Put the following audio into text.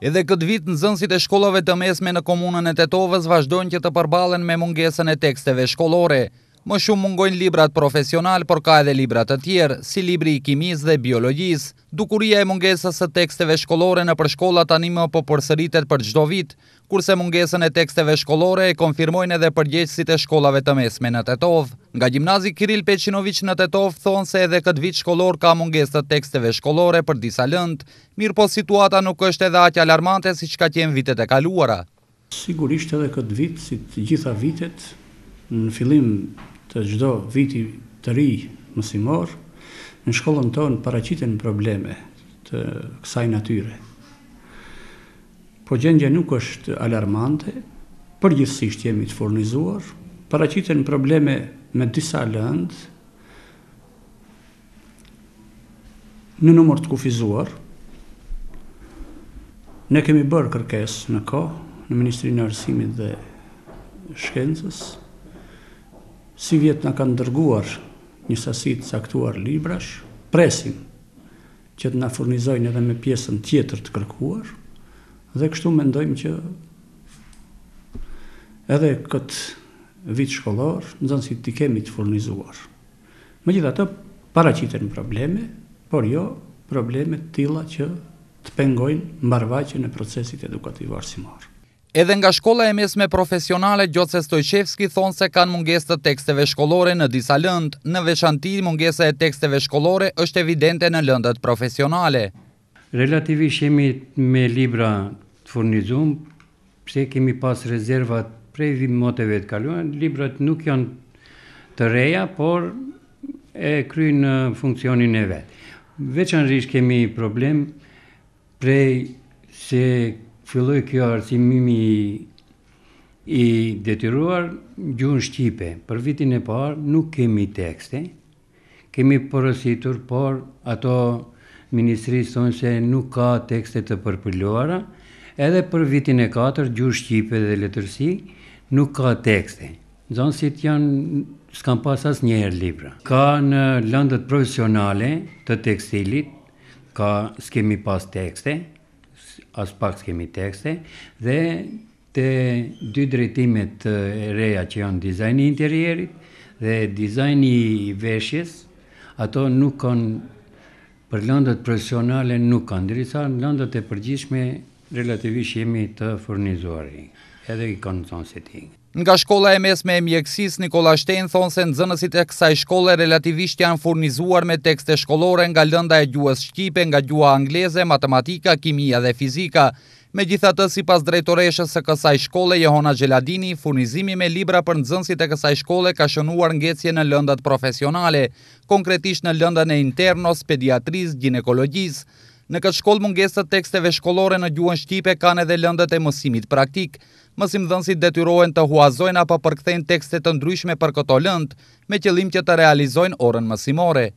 Edhe këtë vit në zënsit e shkollove të mesme në komunën e Tetovës vazhdojnë që të përbalen me mungesën e teksteve shkollore. Më shumë mungojnë librat profesional, por ka edhe librat të tjerë, si libri i kimis dhe biologjisë. Dukuria e mungesës së teksteve shkolore në përshkolla tani më po përsëritet për çdo vit, kurse mungesën e teksteve shkolore e konfirmojnë edhe përgjeqësit e shkollave të mesme në Tetov. Nga gjimnazi Kiril Peçinovic në Tetov thonë se edhe këtë vit shkollor ka mungesë të teksteve shkollore për disa lëndë, mirë po situata nuk është edhe aq alarmante siç ka qenë vitet e kaluara. Sigurisht edhe këtë vit, si të gjitha vitet, në fillim të gjdo viti të ri mësimor, në shkollën tonë paracitin probleme të kësaj natyre. Po gjengje nuk është alarmante, përgjithsisht jemi të fornizuar, paracitin probleme me disa lëndë, në numër të kufizuar, Ne kemi bërë kërkes në ko, në Ministrinë Arsimit dhe Shkencës, si vjetë në kanë dërguar një sasit saktuar librash, presim që të na furnizojnë edhe me pjesën tjetër të kërkuar, dhe kështu mendojmë që edhe këtë vitë shkollor, në zonë si të kemi të furnizuar. Më gjitha të paracitën probleme, por jo probleme të tila që të pengojnë marvajqën e procesit edukativ arsimarë. Edhe nga shkolla e mesme profesionale, Gjotse Stojqevski thonë se kanë munges të teksteve shkolore në disa lëndë, në veçanti mungesa e teksteve shkolore është evidente në lëndët profesionale. Relativisht shemi me libra të furnizum, pse kemi pas rezervat prej dhe moteve të kaluan, librat nuk janë të reja, por e krynë funksionin e vetë. Veçanërish kemi problem prej se filloi kjo arsimimi i i detyruar gjuhën shqipe. Për vitin e parë nuk kemi tekste. Kemi porositur, por ato ministri thonë se nuk ka tekste të përpiluara. Edhe për vitin e 4 gjuhë shqipe dhe letërsi nuk ka tekste. Nxënësit janë s'kan pas asnjëherë libra. Ka në lëndët profesionale të tekstilit ka s'kemi pas tekste as pak s'kemi tekste dhe të dy drejtimet e reja që janë dizajni i interierit dhe dizajni i veshjes, ato nuk kanë për lëndët profesionale nuk kanë, ndërsa në lëndët e përgjithshme relativisht jemi të furnizuar edhe i konë Nga shkolla e mes me mjekësis, Nikola Shtenë thonë se në zënësit e kësaj shkolle relativisht janë furnizuar me tekste shkollore nga lënda e gjuës Shqipe, nga gjuëa angleze, matematika, kimia dhe fizika. Me gjitha të si pas drejtoreshës së kësaj shkolle, Jehona Gjeladini, furnizimi me libra për në zënësit e kësaj shkolle ka shënuar ngecje në lëndat profesionale, konkretisht në lëndën e internos, pediatriz, ginekologjisë. Në këtë shkollë mungesët teksteve shkollore në gjuën Shqipe kanë edhe lëndët e mësimit praktik. Mësim dhënsit detyrohen të huazojnë apo përkthejnë tekste të ndryshme për këto lëndë, me qëllim që të realizojnë orën mësimore.